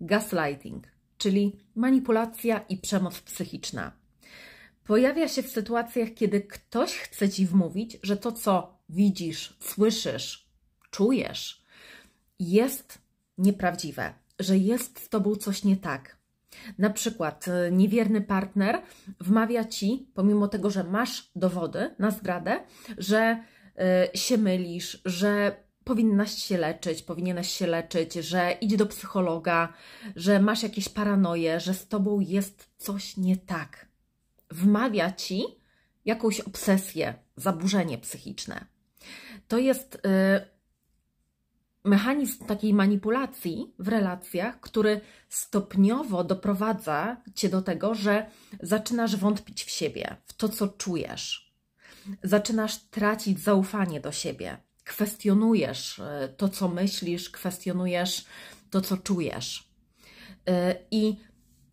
gaslighting, czyli manipulacja i przemoc psychiczna. Pojawia się w sytuacjach, kiedy ktoś chce ci wmówić, że to, co widzisz, słyszysz, czujesz, jest nieprawdziwe, że jest z tobą coś nie tak. Na przykład y, niewierny partner wmawia ci, pomimo tego, że masz dowody na zdradę, że y, się mylisz, że powinnaś się leczyć, powinieneś się leczyć, że idź do psychologa, że masz jakieś paranoje, że z tobą jest coś nie tak. Wmawia ci jakąś obsesję, zaburzenie psychiczne. To jest y, mechanizm takiej manipulacji w relacjach, który stopniowo doprowadza cię do tego, że zaczynasz wątpić w siebie, w to, co czujesz. Zaczynasz tracić zaufanie do siebie kwestionujesz e, to, co myślisz, kwestionujesz to, co czujesz. E, I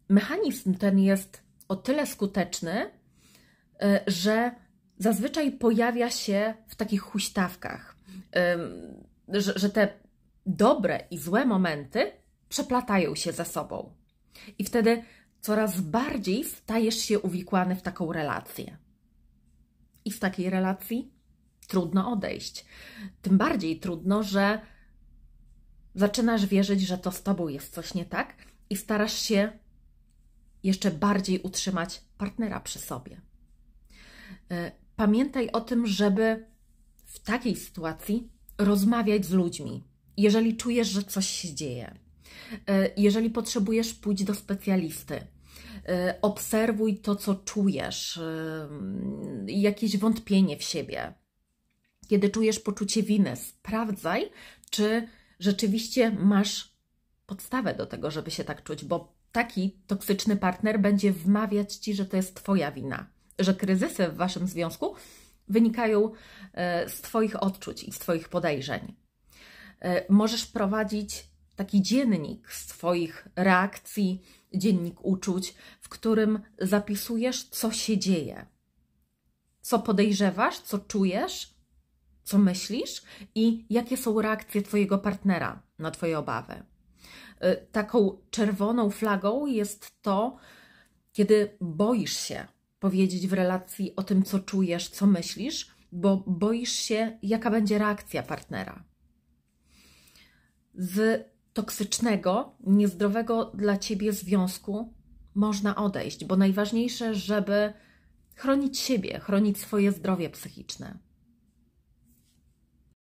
mechanizm ten jest o tyle skuteczny, e, że zazwyczaj pojawia się w takich huśtawkach, że, te dobre i złe momenty przeplatają się ze sobą. I wtedy coraz bardziej stajesz się uwikłany w taką relację. I w takiej relacji trudno odejść. Tym bardziej trudno, że zaczynasz wierzyć, że to z tobą jest coś nie tak i starasz się jeszcze bardziej utrzymać partnera przy sobie. E, pamiętaj o tym, żeby w takiej sytuacji rozmawiać z ludźmi, jeżeli czujesz, że coś się dzieje. E, jeżeli potrzebujesz, pójść do specjalisty. E, obserwuj to, co czujesz, jakieś wątpienie w siebie kiedy czujesz poczucie winy, sprawdzaj, czy rzeczywiście masz podstawę do tego, żeby się tak czuć, bo taki toksyczny partner będzie wmawiać ci, że to jest Twoja wina, że kryzysy w Waszym związku wynikają e, z Twoich odczuć i z Twoich podejrzeń. E, możesz prowadzić taki dziennik swoich reakcji, dziennik uczuć, w którym zapisujesz, co się dzieje, co podejrzewasz, co czujesz, co myślisz i jakie są reakcje Twojego partnera na Twoje obawy. Y, taką czerwoną flagą jest to, kiedy boisz się powiedzieć w relacji o tym, co czujesz, co myślisz, bo boisz się, jaka będzie reakcja partnera. Z toksycznego, niezdrowego dla ciebie związku można odejść, bo najważniejsze, żeby chronić siebie, chronić swoje zdrowie psychiczne.